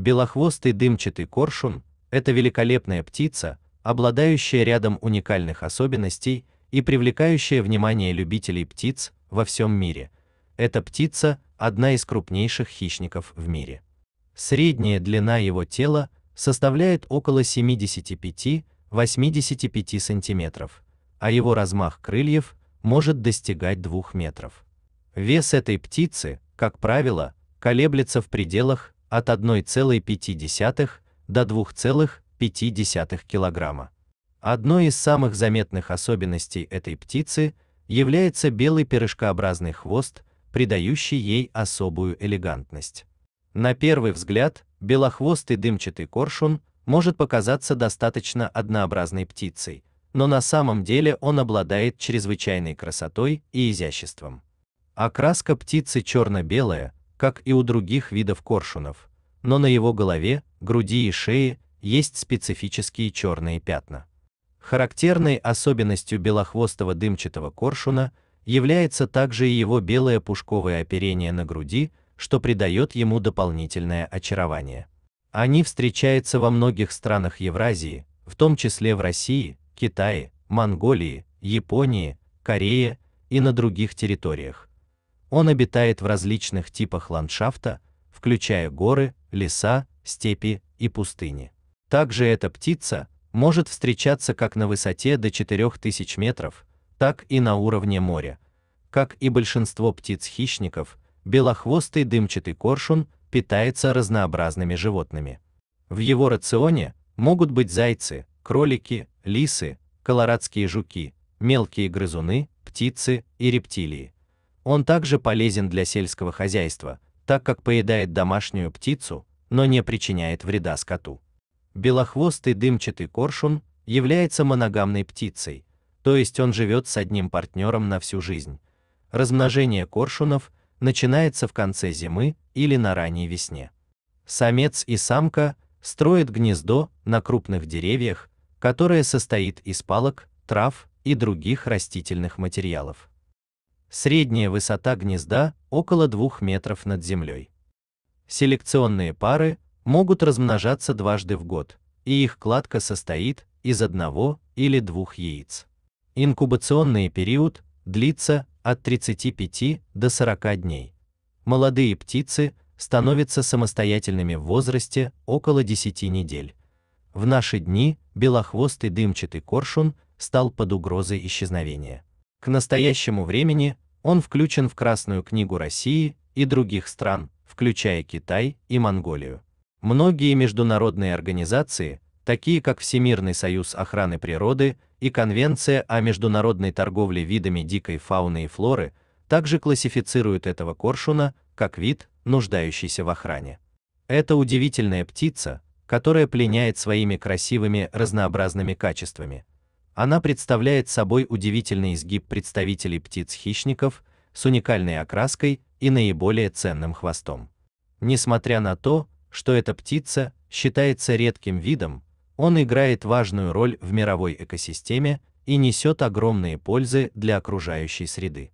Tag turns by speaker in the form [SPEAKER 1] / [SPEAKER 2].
[SPEAKER 1] Белохвостый дымчатый коршун – это великолепная птица, обладающая рядом уникальных особенностей и привлекающая внимание любителей птиц во всем мире. Эта птица – одна из крупнейших хищников в мире. Средняя длина его тела составляет около 75-85 сантиметров, а его размах крыльев может достигать 2 метров. Вес этой птицы, как правило, колеблется в пределах от 1,5 до 2,5 килограмма. Одной из самых заметных особенностей этой птицы является белый перышкообразный хвост, придающий ей особую элегантность. На первый взгляд, белохвостый дымчатый коршун может показаться достаточно однообразной птицей, но на самом деле он обладает чрезвычайной красотой и изяществом. Окраска птицы черно белая как и у других видов коршунов, но на его голове, груди и шее есть специфические черные пятна. Характерной особенностью белохвостого дымчатого коршуна является также и его белое пушковое оперение на груди, что придает ему дополнительное очарование. Они встречаются во многих странах Евразии, в том числе в России, Китае, Монголии, Японии, Корее и на других территориях. Он обитает в различных типах ландшафта, включая горы, леса, степи и пустыни. Также эта птица может встречаться как на высоте до 4000 метров, так и на уровне моря. Как и большинство птиц-хищников, белохвостый дымчатый коршун питается разнообразными животными. В его рационе могут быть зайцы, кролики, лисы, колорадские жуки, мелкие грызуны, птицы и рептилии. Он также полезен для сельского хозяйства, так как поедает домашнюю птицу, но не причиняет вреда скоту. Белохвостый дымчатый коршун является моногамной птицей, то есть он живет с одним партнером на всю жизнь. Размножение коршунов начинается в конце зимы или на ранней весне. Самец и самка строят гнездо на крупных деревьях, которое состоит из палок, трав и других растительных материалов. Средняя высота гнезда около 2 метров над землей. Селекционные пары могут размножаться дважды в год, и их кладка состоит из одного или двух яиц. Инкубационный период длится от 35 до 40 дней. Молодые птицы становятся самостоятельными в возрасте около 10 недель. В наши дни белохвостый дымчатый коршун стал под угрозой исчезновения. К настоящему времени он включен в Красную книгу России и других стран, включая Китай и Монголию. Многие международные организации, такие как Всемирный союз охраны природы и Конвенция о международной торговле видами дикой фауны и флоры, также классифицируют этого коршуна как вид, нуждающийся в охране. Это удивительная птица, которая пленяет своими красивыми разнообразными качествами, она представляет собой удивительный изгиб представителей птиц-хищников с уникальной окраской и наиболее ценным хвостом. Несмотря на то, что эта птица считается редким видом, он играет важную роль в мировой экосистеме и несет огромные пользы для окружающей среды.